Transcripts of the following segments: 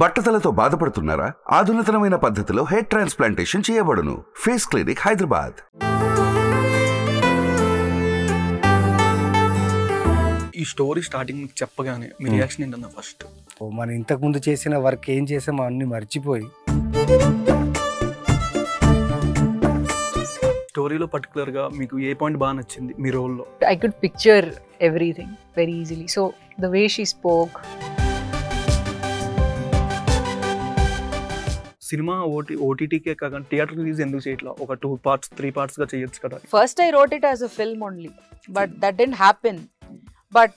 బట్టతలతో బాధపడుతున్నారా ఆధునితనమైన పద్ధతిలో హెయిర్ ట్రాన్స్ప్లాంటేషన్ చేయబడును ఫేస్ క్లినిక్ హైదరాబాద్ ఈ స్టోరీ స్టార్టింగ్ మీకు చెప్పగానే మీ రియాక్షన్ ఏంటన్నా ఫస్ట్ మనం ఇంతకుముందు చేసిన వర్క్ ఏం చేసామో అన్ని మర్చిపోయి స్టోరీలో పర్టికులర్గా మీకు ఏ పాయింట్ బాగా నచ్చింది మీ రోల్లో I could picture everything very easily so the way she spoke cinema OT ఓటీటీకే కాకుండా థియేటర్ రిలీజ్ ఎందుకు చేయట్లా ఒక టూ పార్ట్స్ త్రీ పార్ట్స్ గా చేయొచ్చు కదా first I wrote it as a film only but that didn't happen but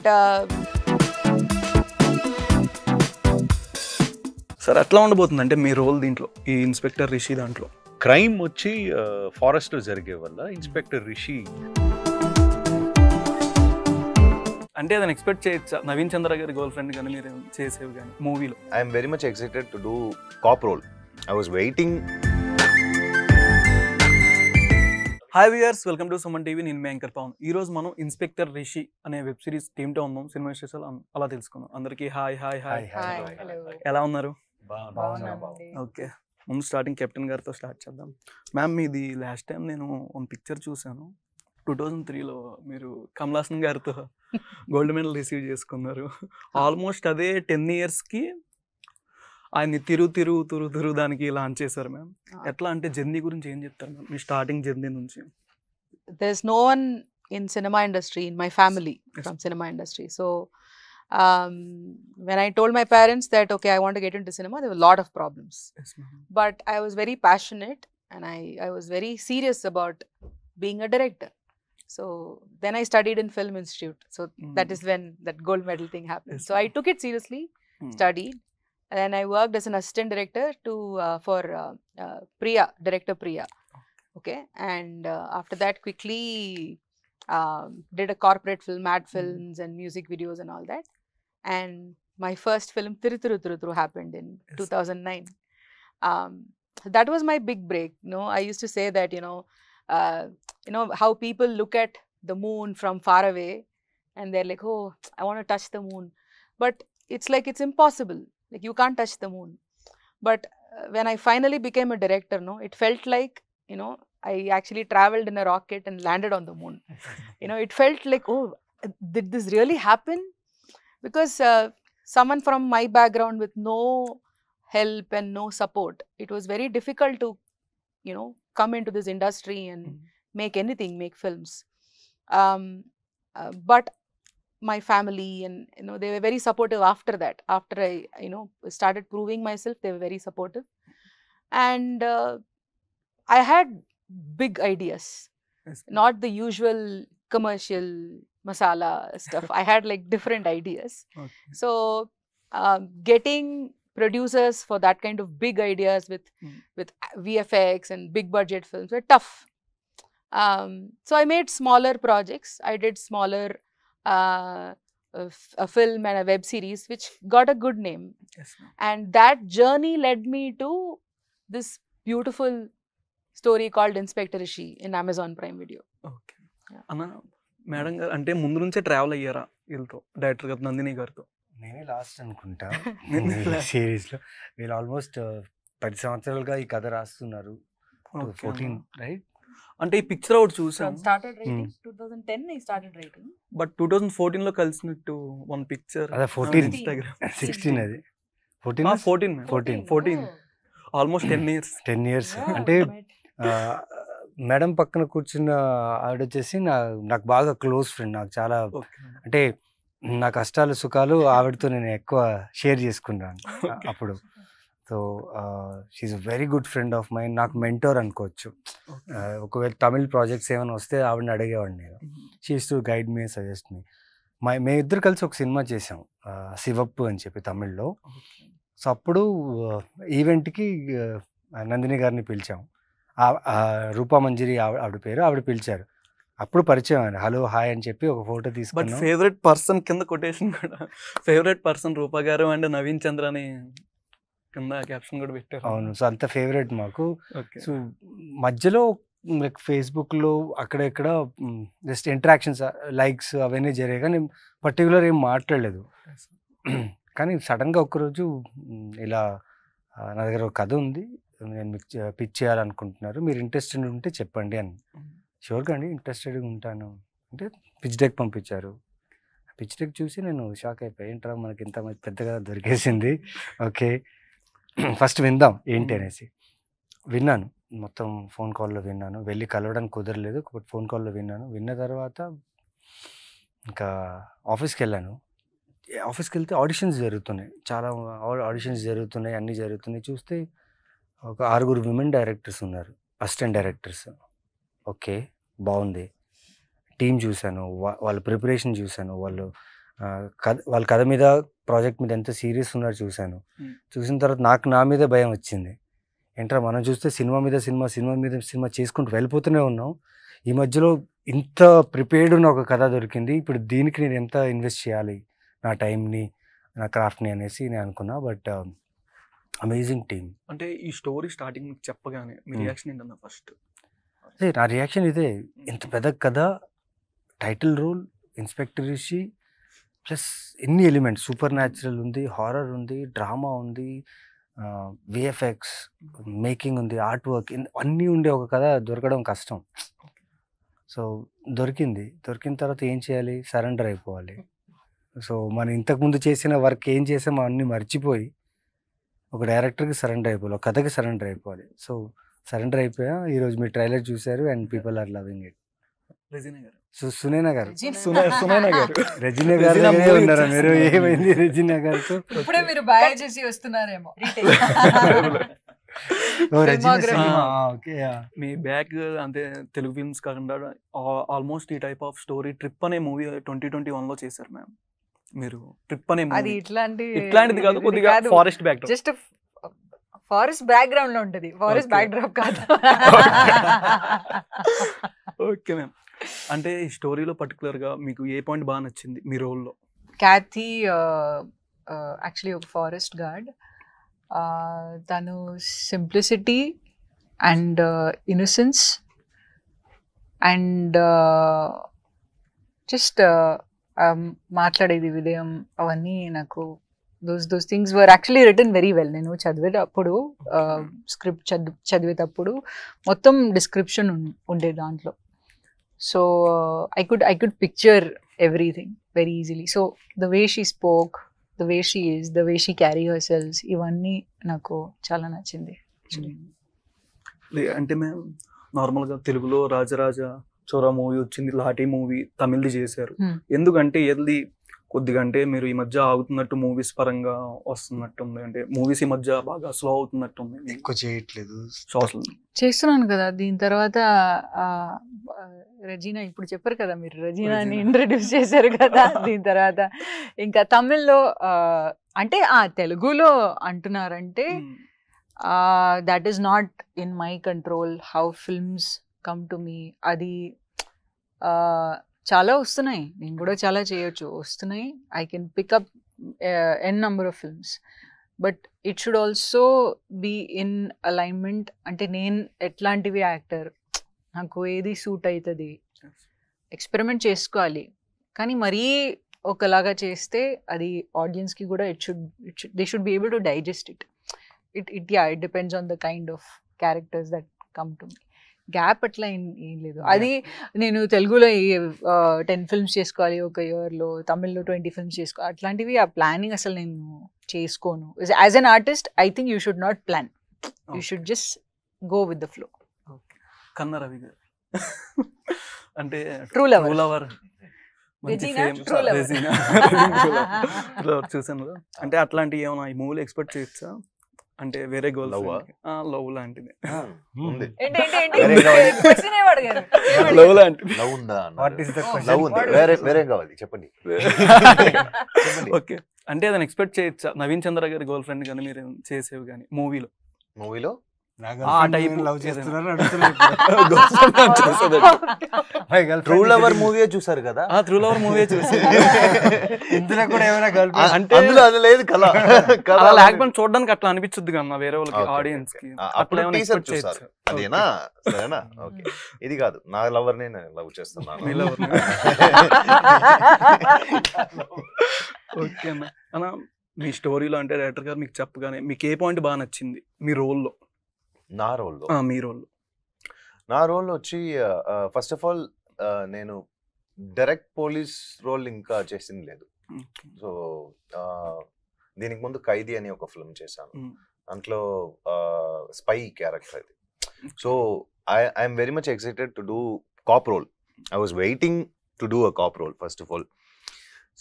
sir అట్లా ఉండబోతుంది అంటే మీ రోల్ దీంట్లో ఈ ఇన్స్పెక్టర్ రిషి దాంట్లో క్రైమ్ వచ్చి ఫారెస్ట్ జరిగే వల్ల ఇన్స్పెక్టర్ రిషి అంటే అదని ఎక్స్పెక్ట్ చేయొచ్చా నవీన్ చంద్ర గారి గర్ల్ ఫ్రెండ్ కానీ మీరు చేసేవి కానీ మూవీలో I'm very much excited to do cop role I was waiting hi viewers welcome to Suman TV నేను యాంకర్ పవన్ ఈ రోజు మనం ఇన్స్పెక్టర్ రిషి అనే వెబ్ సిరీస్ టీమ్ టీమ్తో ఉన్నాం సినిమా విశేషాలు అలా తెలుసుకుందాం అందరికీ హాయ్ హాయ్ హాయ్ ఎలా ఉన్నారు ఓకే ముందు స్టార్టింగ్ కెప్టెన్ గారితో స్టార్ట్ చేద్దాం మ్యామ్ మీది లాస్ట్ టైం నేను వన్ పిక్చర్ చూశాను టూ థౌజండ్ త్రీలో మీరు కమలాసన్ గారితో గోల్డ్ మెడల్ రిసీవ్ చేసుకున్నారు ఆల్మోస్ట్ అదే టెన్ ఇయర్స్కి ఆయన్ని తిరుగు తిరుగు తిరుగు తిరుగు దానికి లాంచ్ చేశారు మ్యామ్ ఎట్లా అంటే జర్నీ గురించి ఏం చెప్తారు మ్యామ్ మీ స్టార్టింగ్ జర్నీ నుంచి there's no one in cinema industry in my family from cinema industry so um, when I told my parents that, okay, I want to get into cinema, there were a lot of problems. Yes, but I was very passionate and I, I was very serious about being a director. So then I studied in Film Institute. So mm. that is when that gold medal thing happened. Yes, so I took it seriously, mm. studied, and I worked as an assistant director to uh, for uh, uh, Priya, director Priya. Okay, and uh, after that, quickly um, did a corporate film, ad mm-hmm. films, mm. and music videos and all that. And my first film, Tiruturu Tiruturu, happened in yes. 2009. Um, that was my big break. You know, I used to say that you know, uh, you know how people look at the moon from far away, and they're like, oh, I want to touch the moon, but it's like it's impossible like you can't touch the moon but uh, when i finally became a director no it felt like you know i actually traveled in a rocket and landed on the moon you know it felt like oh uh, did this really happen because uh, someone from my background with no help and no support it was very difficult to you know come into this industry and mm -hmm. make anything make films um, uh, but my family and you know they were very supportive after that after i you know started proving myself they were very supportive and uh, i had big ideas yes. not the usual commercial masala stuff i had like different ideas okay. so um, getting producers for that kind of big ideas with mm. with uh, vfx and big budget films were tough um, so i made smaller projects i did smaller uh, a film and a web series which got a good name. Yes, and that journey led me to this beautiful story called inspector Rishi in Amazon Prime Video okay అన్న madam mm. గారు అంటే ముందు నుంచే travel అయ్యారా వీళ్ళతో director గారు నందిని గారితో నేనే లాస్ట్ అనుకుంటా సిరీస్లో వీళ్ళు ఆల్మోస్ట్ పది సంవత్సరాలుగా ఈ కథ రాస్తున్నారు ఫోర్టీన్ రైట్ అంటే ఈ పిక్చర్ ఒకటి చూసాం started writing 2010 I started writing but 2014 లో కలిసినట్టు వన్ పిక్చర్ అదే 14 ఇన్స్టాగ్రామ్ 16 అది 14 14 14 14 ఆల్మోస్ట్ 10 ఇయర్స్ 10 ఇయర్స్ అంటే మేడం పక్కన కూర్చున్న ఆవిడ వచ్చేసి నా నాకు బాగా క్లోజ్ ఫ్రెండ్ నాకు చాలా అంటే నా కష్టాలు సుఖాలు ఆవిడతో నేను ఎక్కువ షేర్ చేసుకున్నాను అప్పుడు so she's very good friend of mine నాకు మెంటోర్ అనుకోవచ్చు ఒకవేళ తమిళ్ ప్రాజెక్ట్స్ ఏమైనా వస్తే ఆవిడని అడిగేవాడిని నేను she's to guide me suggest me my మే ఇద్దరు కలిసి ఒక సినిమా చేసాం శివప్పు అని చెప్పి తమిళ్లో సో అప్పుడు ఈవెంట్కి నందిని గారిని పిలిచాం రూపా మంజరి ఆవిడ పేరు ఆవిడ పిలిచారు అప్పుడు పరిచయం అండి హలో హాయ్ అని చెప్పి ఒక ఫోటో తీసుకున్నాం ఫేవరెట్ పర్సన్ కింద కొటేషన్ కూడా ఫేవరెట్ పర్సన్ రూపా గారు అండ్ నవీన్ చంద్ర అని కింద క్యాప్షన్ కూడా పెట్టారు అవును సో అంత ఫేవరెట్ మాకు సో మధ్యలో లైక్ ఫేస్బుక్లో అక్కడెక్కడ జస్ట్ ఇంటరాక్షన్స్ లైక్స్ అవన్నీ జరిగాయి కానీ పర్టికులర్ ఏం మాట్లాడలేదు కానీ సడన్గా ఒకరోజు ఇలా నా దగ్గర ఒక కథ ఉంది నేను మీకు పిచ్ చేయాలనుకుంటున్నారు మీరు ఇంట్రెస్టెడ్ ఉంటే చెప్పండి అని షూర్గా అండి ఇంట్రెస్టెడ్గా ఉంటాను అంటే పిచ్ డెక్ పంపించారు పిచ్ డెక్ చూసి నేను షాక్ అయిపోయి ఏంట్రా మనకి ఇంత పెద్దగా దొరికేసింది ఓకే ఫస్ట్ విందాం ఏంటి అనేసి విన్నాను మొత్తం ఫోన్ కాల్లో విన్నాను వెళ్ళి కలవడానికి కుదరలేదు ఫోన్ కాల్లో విన్నాను విన్న తర్వాత ఇంకా ఆఫీస్కి వెళ్ళాను ఆఫీస్కి వెళ్తే ఆడిషన్స్ జరుగుతున్నాయి చాలా ఆడిషన్స్ జరుగుతున్నాయి అన్నీ జరుగుతున్నాయి చూస్తే ఒక ఆరుగురు విమెన్ డైరెక్టర్స్ ఉన్నారు అసిస్టెంట్ డైరెక్టర్స్ ఓకే బాగుంది టీం చూశాను వాళ్ళ ప్రిపరేషన్ చూశాను వాళ్ళు కథ వాళ్ళ కథ మీద ప్రాజెక్ట్ మీద ఎంత సీరియస్ ఉన్నారో చూశాను చూసిన తర్వాత నాకు నా మీదే భయం వచ్చింది ఏంట్రా మనం చూస్తే సినిమా మీద సినిమా సినిమా మీద సినిమా చేసుకుంటూ వెళ్ళిపోతూనే ఉన్నాం ఈ మధ్యలో ఇంత ప్రిపేర్డ్ ఉన్న ఒక కథ దొరికింది ఇప్పుడు దీనికి నేను ఎంత ఇన్వెస్ట్ చేయాలి నా టైంని నా క్రాఫ్ట్ని అనేసి నేను అనుకున్నా బట్ అమేజింగ్ టీమ్ అంటే ఈ స్టోరీ స్టార్టింగ్ చెప్పగానే మీ రియాక్షన్ ఏంటన్నా ఫస్ట్ అదే నా రియాక్షన్ ఇదే ఇంత పెద్ద కథ title role inspector Rishi plus ఎన్ని ఎలిమెంట్స్ సూపర్ న్యాచురల్ ఉంది హారర్ ఉంది డ్రామా ఉంది విఎఫ్ఎక్స్ మేకింగ్ ఉంది ఆర్ట్ వర్క్ అన్నీ ఉండే ఒక కథ దొరకడం కష్టం సో దొరికింది దొరికిన తర్వాత ఏం చేయాలి సరెండర్ అయిపోవాలి సో మనం ఇంతకుముందు చేసిన వర్క్ ఏం చేసామో అన్నీ మర్చిపోయి ఒక డైరెక్టర్కి సరెండర్ అయిపోవాలి ఒక కథకి సరెండర్ అయిపోవాలి సో సరెండర్ అయిపోయా ఈరోజు మీ ట్రైలర్ చూశారు and people are loving it Rajini గారు సునైనా గారు సునైనా గారు రజినా గారు ఉన్నారా మీరు ఏమైంది రజినా గారు ఇప్పుడే మీరు బాగా చేసి వస్తున్నారేమో మీ బ్యాక్ అంటే తెలుగు ఫిల్మ్స్ కాకుండా ఆల్మోస్ట్ ఈ టైప్ ఆఫ్ స్టోరీ ట్రిప్ అనే మూవీ ట్వంటీ ట్వంటీ వన్ లో చేశారు మ్యామ్ మీరు ట్రిప్ అనే అది ఇట్లాంటి ఇట్లాంటిది కాదు కొద్దిగా forest back just forest background లో ఉంటది ఫారెస్ట్ బ్యాక్ డ్రాప్ కాదు ఓకే మ్యామ్ అంటే ఈ స్టోరీలో పర్టికులర్గా మీకు ఏ పాయింట్ బాగా నచ్చింది మీ రోల్లో క్యాథీ యాక్చువల్లీ ఒక ఫారెస్ట్ గార్డ్ తను simplicity and innocence and just మాట్లాడేది విదయం అవన్నీ నాకు those those things were actually written very well నేను చదివేటప్పుడు స్క్రిప్ట్ చదివేటప్పుడు మొత్తం డిస్క్రిప్షన్ ఉండే దాంట్లో so I could I could picture everything very easily so the way she spoke the way she is the way she carry yourself ఇవన్నీ నాకు చాలా నచ్చింది అంటే మేము నార్మల్గా తెలుగులో రాజరాజ చోరా మూవీ వచ్చింది లాఠీ మూవీ తమిళ్ది చేశారు hmm. ఎందుకంటే ఏది కొద్దిగా అంటే మీరు ఈ మధ్య ఆగుతున్నట్టు మూవీస్ పరంగా వస్తున్నట్టుంది అంటే మూవీస్ ఈ మధ్య బాగా స్లో ఉంది ఎక్కువ చేయట్లేదు సోషల్ చేస్తున్నాను కదా దీని తర్వాత రజీనా ఇప్పుడు చెప్పారు కదా మీరు రజీనాని ఇంట్రడ్యూస్ చేశారు కదా దీని తర్వాత ఇంకా తమిళ్లో అంటే ఆ తెలుగులో అంటున్నారంటే that is not in my control how films come to me అది చాలా వస్తున్నాయి నేను కూడా చాలా చేయొచ్చు వస్తున్నాయి I can pick up n number of films but it should also be in alignment అంటే నేను ఎట్లాంటివి యాక్టర్ నాకు ఏది సూట్ అవుతుంది ఎక్స్పెరిమెంట్ చేసుకోవాలి కానీ మరీ ఒకలాగా చేస్తే అది ఆడియన్స్కి కూడా it should it should they should be able to digest it it it yeah it depends on the kind of characters that come to me gap అట్లా ఏం లేదు అది నేను తెలుగులో టెన్ ఫిల్మ్స్ చేసుకోవాలి ఒక ఇయర్లో తమిళ్లో ట్వంటీ ఫిల్మ్స్ చేసుకోవాలి అట్లాంటివి ఆ ప్లానింగ్ అసలు నేను చేసుకోను as an artist I think you should not plan you should just go with the flow కన్న రవి అంటే ట్రూ లవర్ లవర్ చూసాను అంటే అట్లాంటివి ఏమైనా ఈ మూవీలు ఎక్స్పెక్ట్ చేయొచ్చా అంటే వేరే గోల్ లవ్ లాంటిది లవ్ లాంటిది oh, లవ్ లాంటిది లవ్ వేరే కావాలి చెప్పండి ఓకే అంటే అదని ఎక్స్పెక్ట్ చేయొచ్చా నవీన్ చంద్ర గారి గర్ల్ ఫ్రెండ్ కానీ మీరు చేసేవి కానీ మూవీలో మూవీలో ట్రూ లవర్ మూవీ చూసారు కదా ట్రూ లవర్ మూవీ చూసారు ఇందులో కూడా ఏమైనా అంటే అందులో లేదు కళ అలా లేకపోతే చూడడానికి అట్లా అనిపించదు కన్నా వేరే వాళ్ళకి ఆడియన్స్ కి అట్లా ఏమైనా అదేనా సరేనా ఓకే ఇది కాదు నా లవర్ నేను లవ్ చేస్తున్నాను ఓకే అన్న మీ స్టోరీలో అంటే డైరెక్టర్ గారు మీకు చెప్పగానే మీకు ఏ పాయింట్ బాగా నచ్చింది మీ రోల్లో నా రోల్లో మీ రోల్ నా రోల్ వచ్చి ఫస్ట్ ఆఫ్ ఆల్ నేను డైరెక్ట్ పోలీస్ రోల్ ఇంకా చేసింది లేదు సో దీనికి ముందు ఖైదీ అని ఒక ఫిల్మ్ చేశాను దాంట్లో స్పై క్యారెక్టర్ అది so I I'm very much excited to do cop role I was waiting to do a cop role first of all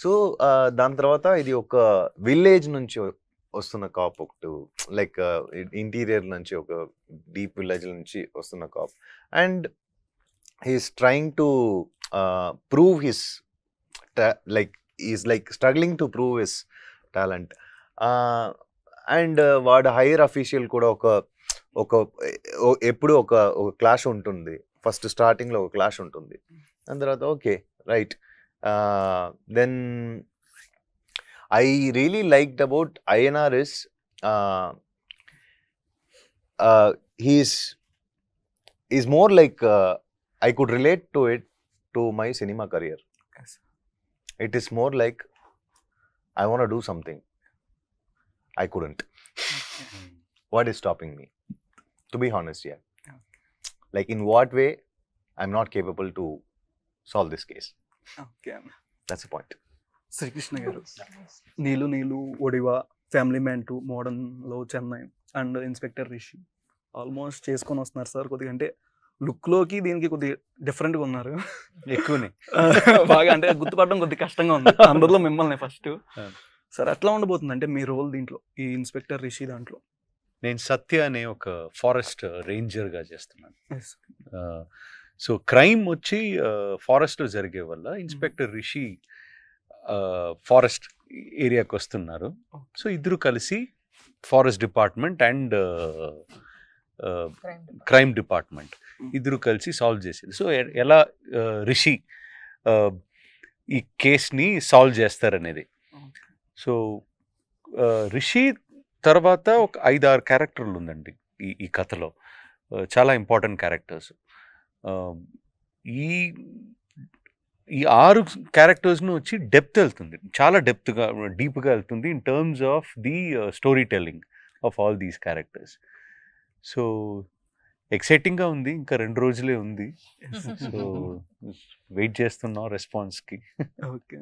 so దాని తర్వాత ఇది ఒక విలేజ్ నుంచి వస్తున్న కాప్ ఒకటి లైక్ ఇంటీరియర్ నుంచి ఒక డీప్ విలేజ్ నుంచి వస్తున్న cop and he's trying to prove his like is like struggling to prove his talent and వాడు హైయర్ అఫీషియల్ కూడా ఒక ఒక ఎప్పుడు ఒక ఒక క్లాష్ ఉంటుంది ఫస్ట్ స్టార్టింగ్లో ఒక క్లాష్ ఉంటుంది దాని తర్వాత okay right then I really liked about INR is uh, uh, he's is more like uh, I could relate to it to my cinema career. Yes. It is more like I want to do something. I couldn't. what is stopping me? To be honest, yeah. Okay. Like in what way I'm not capable to solve this case. Okay. That's the point. Srikrishna గారు నీళ్ళు నీళ్ళు ఒడివా family man two modern లో Chennai and inspector Rishi almost చేసుకొని వస్తున్నారు sir కొద్దిగా అంటే లుక్లోకి దీనికి కొద్దిగా డిఫరెంట్గా ఉన్నారు ఎక్కువనే బాగా అంటే గుర్తుపడడం కొద్దిగా కష్టంగా ఉంది అందరిలో మిమ్మల్ని ఫస్ట్ సార్ ఎట్లా ఉండబోతుంది అంటే మీ రోల్ దీంట్లో ఈ ఇన్స్పెక్టర్ రిషి దాంట్లో నేను సత్య అనే ఒక ఫారెస్ట్ రేంజర్గా చేస్తున్నాను సో క్రైమ్ వచ్చి ఫారెస్ట్లో జరిగే వల్ల ఇన్స్పెక్టర్ రిషి ఫారెస్ట్ ఏరియాకి వస్తున్నారు సో ఇద్దరు కలిసి forest department and crime department ఇద్దరు కలిసి సాల్వ్ చేసేది సో ఎలా రిషి ఈ కేస్ని సాల్వ్ చేస్తారనేది సో రిషి తర్వాత ఒక ఐదు ఆరు క్యారెక్టర్లు ఉందండి ఈ ఈ కథలో చాలా ఇంపార్టెంట్ క్యారెక్టర్స్ ఈ ఈ ఆరు క్యారెక్టర్స్ను వచ్చి డెప్త్ వెళ్తుంది చాలా డెప్త్గా డీప్గా వెళ్తుంది in terms of the storytelling of all these characters so ఎక్సైటింగ్గా ఉంది ఇంకా రెండు రోజులే ఉంది సో వెయిట్ చేస్తున్నాం రెస్పాన్స్కి ఓకే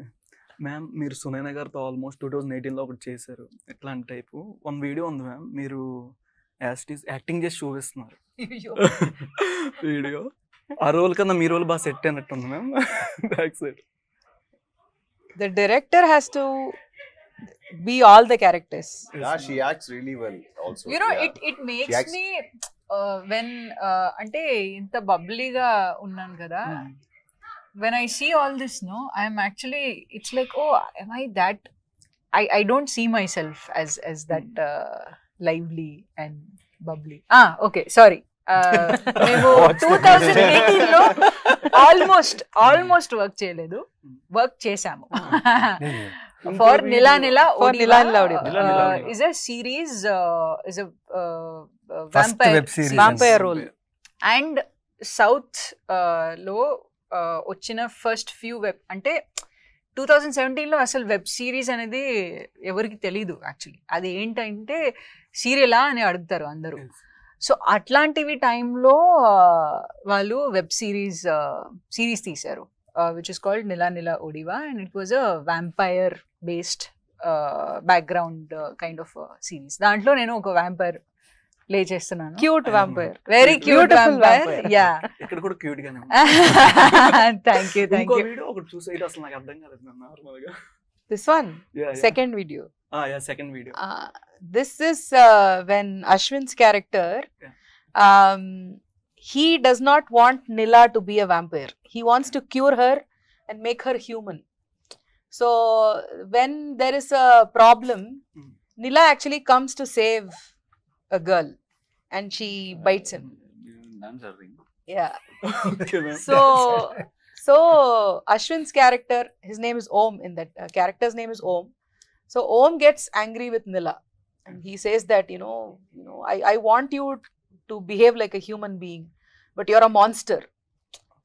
మ్యామ్ మీరు సునైన గారితో ఆల్మోస్ట్ టూ థౌజండ్ ఎయిటీన్లో ఒకటి చేశారు ఎట్లాంటి టైపు వన్ వీడియో ఉంది మ్యామ్ మీరు యాక్టింగ్ చేసి చూపిస్తున్నారు వీడియో ఆ రోల్ కన్నా మీ రోల్ బాగా సెట్ అన్నట్టుంది ma'am back side the director has to be all the characters Yeah, she acts really well also. you know it it makes me uh, when అంటే ఇంత బబ్లీగా ఉన్నాను కదా when i see all this no i am actually it's like oh am i that i i don't see myself as as that hmm. uh, lively and bubbly ah okay sorry మేము two thousand eighteen లో almost almost work చేయలేదు work చేశాము for Nila Nila ఓ Nila Nila is a series is vampire role and south లో uh, వచ్చిన first few web అంటే two thousand సెవెంటీన్లో అసలు వెబ్ సిరీస్ అనేది ఎవరికి తెలియదు యాక్చువల్లీ అది ఏంటంటే సీరియలా అని అడుగుతారు అందరూ సో అట్లాంటివి టైంలో వాళ్ళు వెబ్ సిరీస్ సిరీస్ తీశారు which is called Nila Nila ఒడివా and it was a vampire based background kind of series దాంట్లో నేను ఒక వ్యాంపైర్ ప్లే చేస్తున్నాను cute vampire very cute vampire yeah ఇక్కడ కూడా క్యూట్ గానే థాంక్యూ థాంక్యూ వీడియో ఒకటి చూసేది అసలు నాకు అర్థం కాలేదు normal this one second video second video this is uh, when Ashwin's character, um, he does not want Nila to be a vampire. He wants to cure her and make her human. So when there is a problem, hmm. Nila actually comes to save a girl and she bites him. Uh, yeah. so so Ashwin's character, his name is Om in that uh, character's name is Om. So Om gets angry with Nila and mm. he says that you know you know I, I want you to behave like a human being but you're a monster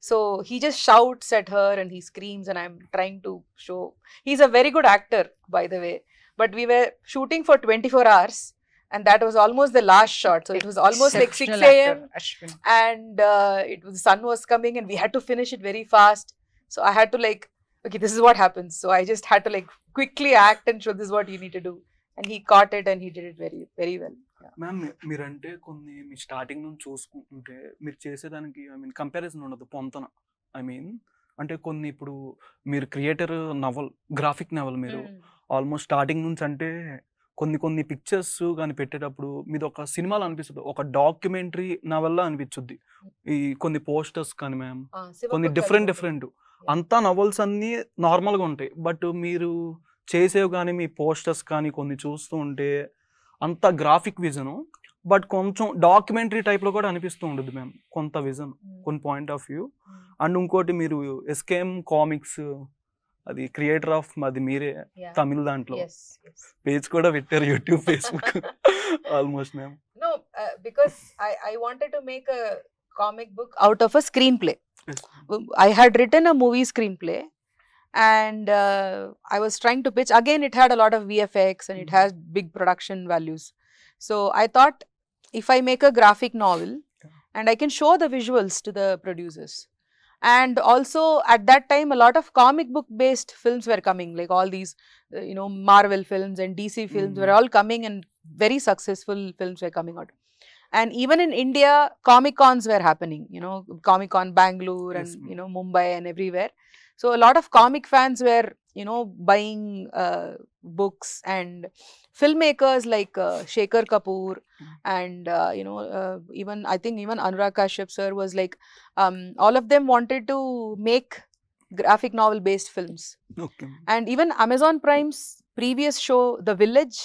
so he just shouts at her and he screams and i'm trying to show he's a very good actor by the way but we were shooting for 24 hours and that was almost the last shot. So it was almost like 6 a.m. and uh, it was, the sun was coming and we had to finish it very fast. So I had to like, okay, this is what happens. So I just had to like quickly act and show this is what you need to do. And he caught it and he did it very very well ma'am మీరంటే కొన్ని మీ starting నుంచి చూసుకుంటే మీరు చేసేదానికి I mean comparison ఉండదు పొంతన I mean అంటే కొన్ని ఇప్పుడు మీరు క్రియేటర్ నవల్ గ్రాఫిక్ నవల్ మీరు ఆల్మోస్ట్ hmm. స్టార్టింగ్ నుంచి అంటే కొన్ని కొన్ని పిక్చర్స్ కానీ పెట్టేటప్పుడు మీద ఒక సినిమాలో అనిపిస్తుంది ఒక డాక్యుమెంటరీ నవల్లా అనిపించుద్ది ఈ కొన్ని పోస్టర్స్ కానీ మ్యామ్ కొన్ని డిఫరెంట్ డిఫరెంట్ అంతా నవల్స్ అన్ని నార్మల్గా ఉంటాయి బట్ మీరు చేసేవి కానీ మీ పోస్టర్స్ కానీ కొన్ని చూస్తూ ఉంటే అంత గ్రాఫిక్ విజను బట్ కొంచెం డాక్యుమెంటరీ టైప్లో కూడా అనిపిస్తూ ఉండదు మ్యామ్ కొంత విజన్ hmm. కొన్ని పాయింట్ ఆఫ్ వ్యూ అండ్ ఇంకోటి మీరు ఎస్కేఎం కామిక్స్ అది క్రియేటర్ ఆఫ్ అది మీరే తమిళ దాంట్లో పేజ్ కూడా పెట్టారు YouTube Facebook almost ma'am because I I wanted to make a comic book out of a screenplay I had written a movie screenplay and uh, I was trying to pitch. Again, it had a lot of VFX and it mm-hmm. has big production values. So I thought if I make a graphic novel and I can show the visuals to the producers. And also at that time, a lot of comic book based films were coming, like all these, uh, you know, Marvel films and DC films mm. were mm-hmm. all coming and very successful films were coming out. And even in India, comic cons were happening, you know, Comic Con Bangalore yes, and, you know, Mumbai and everywhere. So, a lot of comic fans were, you know, buying uh, books and filmmakers like uh, Shekhar Kapoor and, uh, you know, uh, even I think even Anurag Kashyap sir was like, um, all of them wanted to make graphic novel based films. Okay. And even Amazon Prime's previous show, The Village,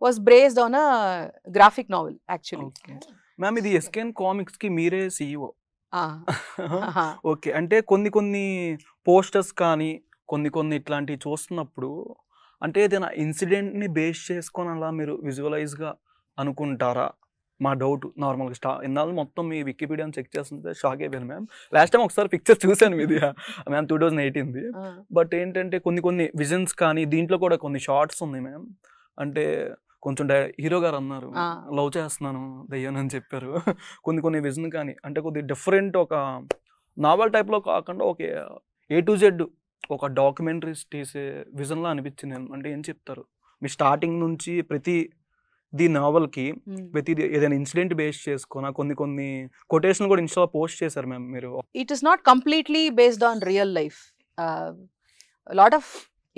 was based on a graphic novel actually. Okay. Ma'am ఇది SKN comics కి మీరే okay అంటే కొన్ని కొన్ని posters కానీ కొన్ని కొన్ని ఇట్లాంటివి చూస్తున్నప్పుడు అంటే ఏదైనా ఇన్సిడెంట్ని బేస్ చేసుకొని అలా మీరు విజువలైజ్గా అనుకుంటారా మా డౌట్ నార్మల్గా స్టా ఇన్నాళ్ళు మొత్తం మీ వికీపీడియాని చెక్ చేస్తుంటే షాక్ అయిపోయాను మ్యామ్ లాస్ట్ టైం ఒకసారి పిక్చర్ చూశాను మీది మ్యామ్ టూ థౌజండ్ ఎయిటీన్ది బట్ ఏంటంటే కొన్ని కొన్ని విజన్స్ కానీ దీంట్లో కూడా కొన్ని షార్ట్స్ ఉన్నాయి మ్యామ్ అంటే కొంచెం హీరో గారు అన్నారు లవ్ చేస్తున్నాను దయ్యాను అని చెప్పారు కొన్ని కొన్ని విజన్ కానీ అంటే కొద్ది డిఫరెంట్ ఒక నావల్ టైప్లో కాకుండా ఒక ఏ టు జెడ్ ఒక డాక్యుమెంటరీస్ తీసే విజన్లా అనిపించింది అంటే ఏం చెప్తారు మీ స్టార్టింగ్ నుంచి ప్రతి ది నావల్కి ప్రతి ఏదైనా ఇన్సిడెంట్ బేస్ చేసుకున్నా కొన్ని కొన్ని కొటేషన్ కూడా ఇన్స్టాలో పోస్ట్ చేశారు మ్యామ్ మీరు it is not completely based on real life lot of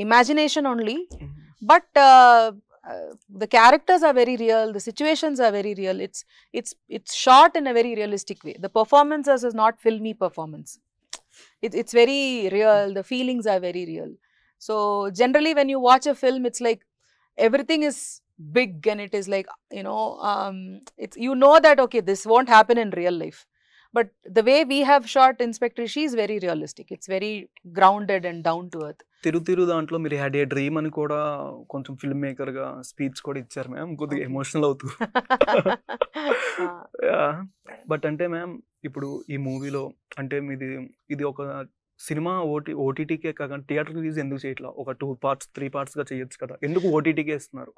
imagination only but uh, the characters are very real, the situations are very real. It's it's it's shot in a very realistic way. The performances is not filmy performance. It, it's very real. The feelings are very real. So generally, when you watch a film, it's like everything is big and it is like you know um, it's you know that okay this won't happen in real life. But the way we have shot inspector she is very realistic it's very grounded and down to earth Thiru Thiru దాంట్లో మీరు had a dream అని కూడా కొంచెం film maker గా speech కూడా ఇచ్చారు ma'am కొద్దిగా emotional అవుతూ బట్ ah. అంటే మ్యామ్ ఇప్పుడు ఈ మూవీలో అంటే మీది ఇది ఒక సినిమా ఓటి ఓటీటీకే కాకుండా థియేటర్ రిలీజ్ ఎందుకు చేయట్లా ఒక టూ పార్ట్స్ త్రీ పార్ట్స్గా చేయొచ్చు కదా ఎందుకు ఓటీటీకే ఇస్తున్నారు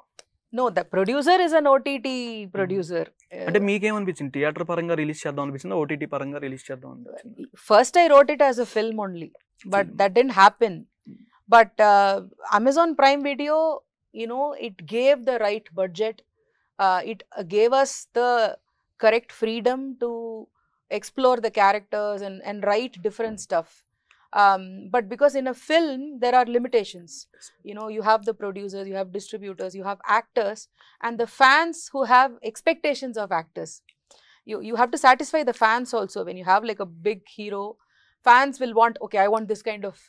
no the producer is an OTT producer అంటే మీకేమనిపించింది థియేటర్ పరంగా రిలీజ్ చేద్దాం అనిపించింది ఓటీటీ పరంగా రిలీజ్ చేద్దాం అనిపించింది first I wrote it as a film only but that didn't happen but Amazon Prime Video you know it gave the right budget uh, it gave us the correct freedom to explore the characters and and write different stuff um, but because in a film, there are limitations. You know, you have the producers, you have distributors, you have actors, and the fans who have expectations of actors. You, you have to satisfy the fans also. When you have like a big hero, fans will want, okay, I want this kind of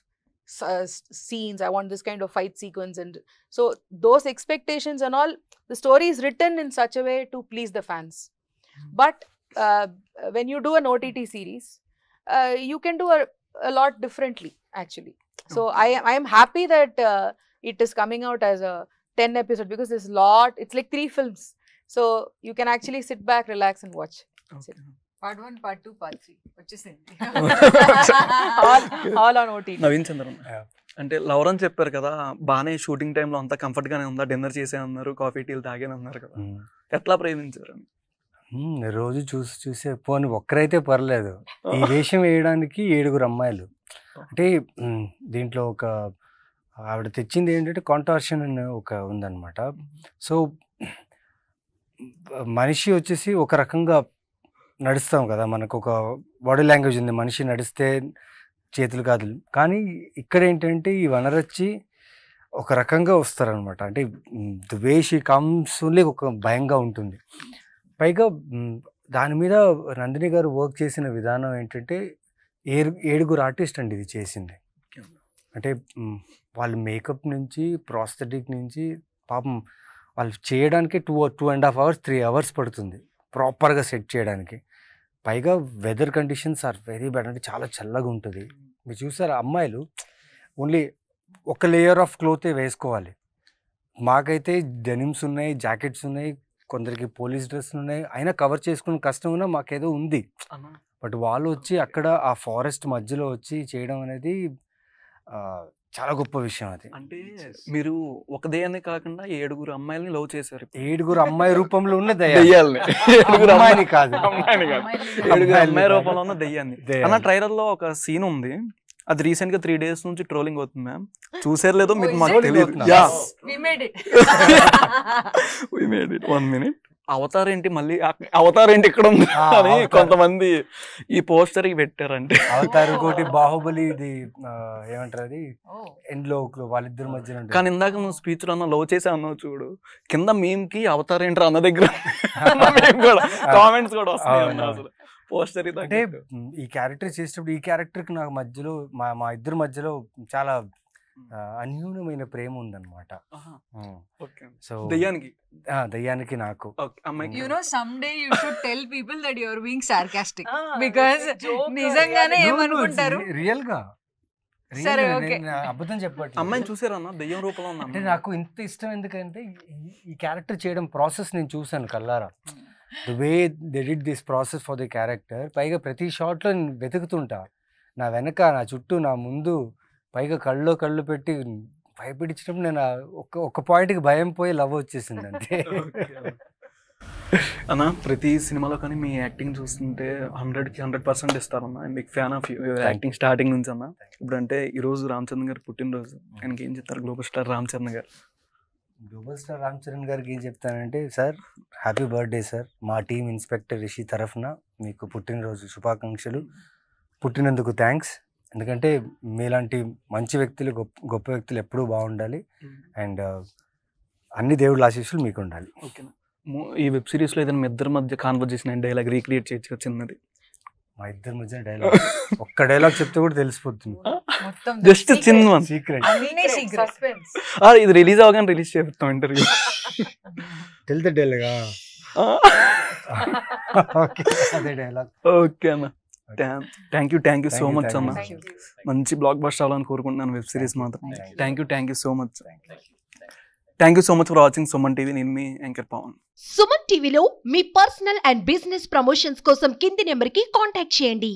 uh, scenes, I want this kind of fight sequence. And so those expectations and all, the story is written in such a way to please the fans. Mm-hmm. But uh, when you do an OTT series, uh, you can do a a lot differently actually. So okay. I I am happy that uh, it is coming out as a 10 episode because there's a lot. It's like three films. So you can actually sit back, relax and watch. Okay. Part one part two part three వచ్చేసింది all on OTT Naveen Chandran అంటే lover అని చెప్పారు కదా బాగానే shooting టైంలో అంతా comfort గానే ఉందా డిన్నర్ చేసే అన్నారు కాఫీ టీలు తాగే అన్నారు కదా ఎట్లా ప్రేమించారు రోజు చూసి చూసే పోని ఒక్కరైతే పర్లేదు ఈ వేషం వేయడానికి ఏడుగురు అమ్మాయిలు అంటే దీంట్లో ఒక ఆవిడ తెచ్చింది ఏంటంటే కాంట్రాక్షన్ అని ఒక ఉందన్నమాట సో మనిషి వచ్చేసి ఒక రకంగా నడుస్తాం కదా మనకు ఒక బాడీ లాంగ్వేజ్ ఉంది మనిషి నడిస్తే చేతులు కాదు కానీ ఇక్కడ ఏంటంటే ఈ వనరచ్చి ఒక రకంగా వస్తారనమాట అంటే ద్వేషి వే ఒక భయంగా ఉంటుంది పైగా దాని మీద నందిని గారు వర్క్ చేసిన విధానం ఏంటంటే ఏడు ఏడుగురు ఆర్టిస్ట్ అండి ఇది చేసింది అంటే వాళ్ళు మేకప్ నుంచి ప్రాస్థెటిక్ నుంచి పాపం వాళ్ళు చేయడానికి two two and half hours three hours పడుతుంది ప్రాపర్గా సెట్ చేయడానికి పైగా weather conditions are very bad అంటే చాలా చల్లగా ఉంటుంది మీరు చూసారు అమ్మాయిలు ఓన్లీ ఒక లేయర్ ఆఫ్ క్లోతే వేసుకోవాలి మాకైతే డెనిమ్స్ ఉన్నాయి జాకెట్స్ ఉన్నాయి కొందరికి పోలీస్ డ్రెస్సులు ఉన్నాయి అయినా కవర్ చేసుకునే కష్టం ఉన్నా మాకేదో ఉంది బట్ వాళ్ళు వచ్చి అక్కడ ఆ ఫారెస్ట్ మధ్యలో వచ్చి చేయడం అనేది చాలా గొప్ప విషయం అది అంటే మీరు ఒక దయ్యాన్ని కాకుండా ఏడుగురు అమ్మాయిలని లవ్ చేశారు ఏడుగురు అమ్మాయి రూపంలో ఉన్న దయ్యాలని అమ్మాయిని కాదు ఏడుగురు అమ్మాయి రూపంలో ఉన్న దయ్యాన్ని అన్న ట్రైలర్ లో ఒక సీన్ ఉంది అది రీసెంట్ గా త్రీ డేస్ నుంచి ట్రోలింగ్ అవుతుంది మ్యామ్ చూసారు లేదో oh, మీకు మాకు తెలియదు వన్ మినిట్ అవతార్ ఏంటి మళ్ళీ అవతార్ ఏంటి ఇక్కడ ఉంది అని కొంతమంది ఈ పోస్టర్ పెట్టారంటే అవతార్ ఒకటి బాహుబలి ఇది ఏమంటారు ఎండ్ లో వాళ్ళిద్దరి మధ్య కానీ ఇందాక నువ్వు స్పీచ్ లో లో చేసే అన్నావు చూడు కింద మేమ్ కి అవతార్ ఏంటి అన్న దగ్గర కామెంట్స్ కూడా వస్తాయి అసలు పోస్టర్ అంటే ఈ క్యారెక్టర్ చేసేటప్పుడు ఈ క్యారెక్టర్ కి నాకు మధ్యలో మా మా ఇద్దరి మధ్యలో చాలా అన్యూనమైన ప్రేమ ఉందన్నమాట సో దయ్యానికి దయ్యానికి నాకు you know some day you should tell people that you are being sarcastic because నిజంగానే ఏమనుకుంటారు రియల్ గా సరే ఓకే అబద్ధం చెప్పట్లేదు అమ్మాయిని చూసారన్నా దయ్యం రూపంలో అంటే నాకు ఇంత ఇష్టం ఎందుకంటే ఈ క్యారెక్టర్ చేయడం ప్రాసెస్ నేను చూసాను కల్లారా the way they did this process for the character పైగా ప్రతి షాట్లో నేను వెతుకుతుంటా నా వెనక నా చుట్టూ నా ముందు పైగా కళ్ళు కళ్ళు పెట్టి భయపెట్టించినప్పుడు నేను ఒక ఒక పాయింట్కి భయం పోయి లవ్ వచ్చేసింది అంతే అన్న ప్రతి సినిమాలో కానీ మీ యాక్టింగ్ చూస్తుంటే హండ్రెడ్కి హండ్రెడ్ పర్సెంట్ ఇస్తారన్న మీకు fan of you acting starting నుంచి అన్న ఇప్పుడు అంటే ఈరోజు రామచంద్ర గారు పుట్టినరోజు hmm. ఆయనకి ఏం చెప్తారు గ్లోబల్ స్టార్ రామచంద్ర గారు గ్లోబల్ స్టార్ రామ్ చరణ్ గారికి ఏం చెప్తానంటే సార్ హ్యాపీ బర్త్డే సార్ మా టీం ఇన్స్పెక్టర్ రిషి తరఫున మీకు పుట్టినరోజు శుభాకాంక్షలు పుట్టినందుకు థ్యాంక్స్ ఎందుకంటే మీలాంటి మంచి వ్యక్తులు గొప్ప గొప్ప వ్యక్తులు ఎప్పుడూ బాగుండాలి అండ్ hmm. uh, అన్ని దేవుళ్ళ ఆశీస్సులు మీకు ఉండాలి ఓకేనా ఈ వెబ్ సిరీస్లో ఏదైనా మీ ఇద్దరి మధ్య కాన్వర్జేషన్ అండ్ డైలాగ్ రీక్రియేట్ చేయొచ్చు చిన్నది మా ఇద్దరి మధ్య డైలాగ్ ఒక్క డైలాగ్ చెప్తే కూడా తెలిసిపోతుంది జస్ట్ చిన్న సీక్రెట్ ఇది రిలీజ్ అవగానే రిలీజ్ చేస్తాం ఇంటర్వ్యూ తెలితే డైలాగా అదే డైలాగ్ ఓకే అన్న thank you thank you so much అన్న మంచి బ్లాక్ బస్ట్ అవ్వాలని కోరుకుంటున్నాను వెబ్ సిరీస్ మాత్రం thank you thank you so much thank you so much for watching Suman TV నేను మీ యాంకర్ పవన్ సుమన్ టీవీలో మీ పర్సనల్ అండ్ బిజినెస్ ప్రమోషన్స్ కోసం కింది నెంబర్కి కాంటాక్ట్ చేయండి